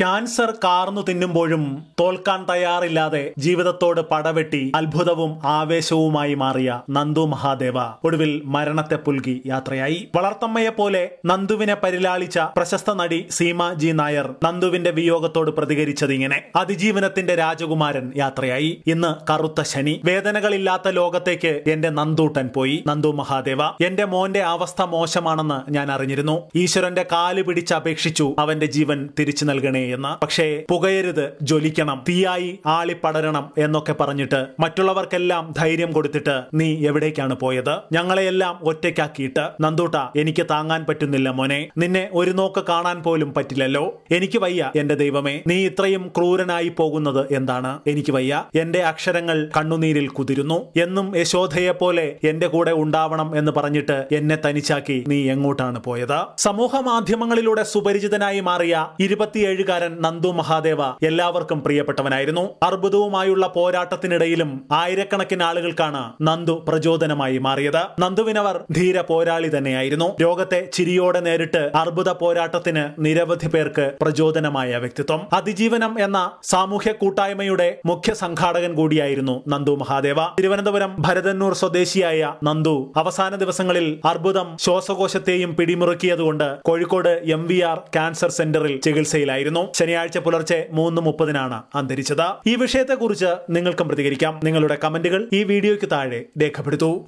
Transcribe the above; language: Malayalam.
ക്യാൻസർ കാർന്നു തിന്നുമ്പോഴും തോൽക്കാൻ തയ്യാറില്ലാതെ ജീവിതത്തോട് പടവെട്ടി അത്ഭുതവും ആവേശവുമായി മാറിയ നന്ദു മഹാദേവ ഒടുവിൽ മരണത്തെ പുൽകി യാത്രയായി വളർത്തമ്മയെ പോലെ നന്ദുവിനെ പരിലാളിച്ച പ്രശസ്ത നടി സീമ ജി നായർ നന്ദുവിന്റെ വിയോഗത്തോട് പ്രതികരിച്ചത് ഇങ്ങനെ അതിജീവനത്തിന്റെ രാജകുമാരൻ യാത്രയായി ഇന്ന് കറുത്ത ശനി വേദനകളില്ലാത്ത ലോകത്തേക്ക് എന്റെ നന്ദൂട്ടൻ പോയി നന്ദു മഹാദേവ എന്റെ മോന്റെ അവസ്ഥ മോശമാണെന്ന് ഞാൻ അറിഞ്ഞിരുന്നു ഈശ്വരന്റെ കാല് പിടിച്ച് അപേക്ഷിച്ചു അവന്റെ ജീവൻ തിരിച്ചു നൽകണേ എന്ന് പക്ഷേ പുകയരുത് ജ്വലിക്കണം തീയായി ആളിപ്പടരണം എന്നൊക്കെ പറഞ്ഞിട്ട് മറ്റുള്ളവർക്കെല്ലാം ധൈര്യം കൊടുത്തിട്ട് നീ എവിടേക്കാണ് പോയത് ഞങ്ങളെയെല്ലാം ഒറ്റയ്ക്കാക്കിയിട്ട് നന്ദൂട്ട എനിക്ക് താങ്ങാൻ പറ്റുന്നില്ല മോനെ നിന്നെ ഒരു നോക്ക് കാണാൻ പോലും പറ്റില്ലല്ലോ എനിക്ക് വയ്യ എന്റെ ദൈവമേ നീ ഇത്രയും ക്രൂരനായി പോകുന്നത് എന്താണ് എനിക്ക് വയ്യ എന്റെ അക്ഷരങ്ങൾ കണ്ണുനീരിൽ കുതിരുന്നു എന്നും യശോധയെ പോലെ എന്റെ കൂടെ ഉണ്ടാവണം എന്ന് പറഞ്ഞിട്ട് എന്നെ തനിച്ചാക്കി നീ എങ്ങോട്ടാണ് പോയത് സമൂഹ മാധ്യമങ്ങളിലൂടെ സുപരിചിതനായി മാറിയ ഇരുപത്തിയേഴുകാരൻ എഴുത്തുകാരൻ നന്ദു മഹാദേവ എല്ലാവർക്കും പ്രിയപ്പെട്ടവനായിരുന്നു അർബുദവുമായുള്ള പോരാട്ടത്തിനിടയിലും ആയിരക്കണക്കിന് ആളുകൾക്കാണ് നന്ദു പ്രചോദനമായി മാറിയത് നന്ദുവിനവർ ധീര പോരാളി തന്നെയായിരുന്നു രോഗത്തെ ചിരിയോടെ നേരിട്ട് അർബുദ പോരാട്ടത്തിന് നിരവധി പേർക്ക് പ്രചോദനമായ വ്യക്തിത്വം അതിജീവനം എന്ന സാമൂഹ്യ കൂട്ടായ്മയുടെ മുഖ്യ സംഘാടകൻ കൂടിയായിരുന്നു നന്ദു മഹാദേവ തിരുവനന്തപുരം ഭരതന്നൂർ സ്വദേശിയായ നന്ദു അവസാന ദിവസങ്ങളിൽ അർബുദം ശ്വാസകോശത്തെയും പിടിമുറുക്കിയതുകൊണ്ട് Kozhikode M V R cancer സെന്ററിൽ ചികിത്സയിലായിരുന്നു വന്നു ശനിയാഴ്ച പുലർച്ചെ മൂന്ന് മുപ്പതിനാണ് അന്തരിച്ചത് ഈ വിഷയത്തെക്കുറിച്ച് നിങ്ങൾക്കും പ്രതികരിക്കാം നിങ്ങളുടെ കമന്റുകൾ ഈ വീഡിയോയ്ക്ക് താഴെ രേഖപ്പെടുത്തൂ